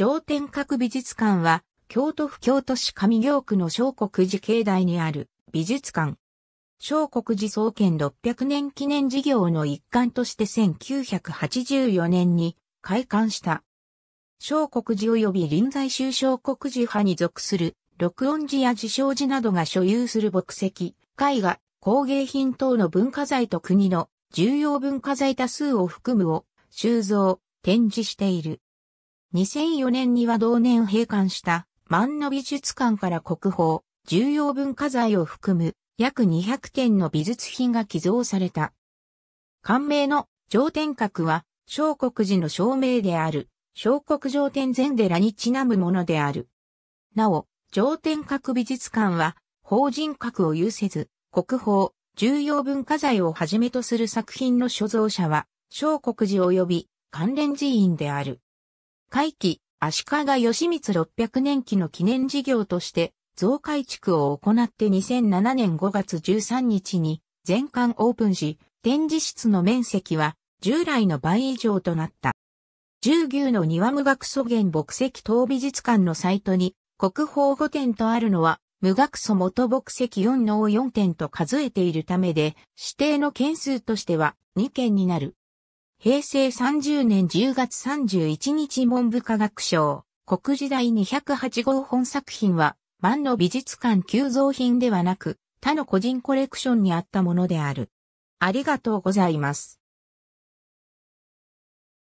上天閣美術館は、京都府京都市上京区の小国寺境内にある美術館。小国寺創建600年記念事業の一環として1984年に開館した。小国寺及び臨済宗小国寺派に属する録音寺や自称寺などが所有する木石、絵画、工芸品等の文化財と国の重要文化財多数を含むを収蔵、展示している。2004年には同年閉館した万野美術館から国宝、重要文化財を含む約200点の美術品が寄贈された。官名の上天閣は、小国寺の照明である、小国上天禅寺にちなむものである。なお、上天閣美術館は、法人格を有せず、国宝、重要文化財をはじめとする作品の所蔵者は、小国寺及び関連寺院である。会期、足利義満600年期の記念事業として、増改築を行って2007年5月13日に全館オープンし、展示室の面積は従来の倍以上となった。従牛の庭無学祖原木石等美術館のサイトに国宝5点とあるのは無学祖元木石4能4点と数えているためで指定の件数としては2件になる。平成30年10月31日文部科学省、国時代208号本作品は、万の美術館急造品ではなく、他の個人コレクションにあったものである。ありがとうございます。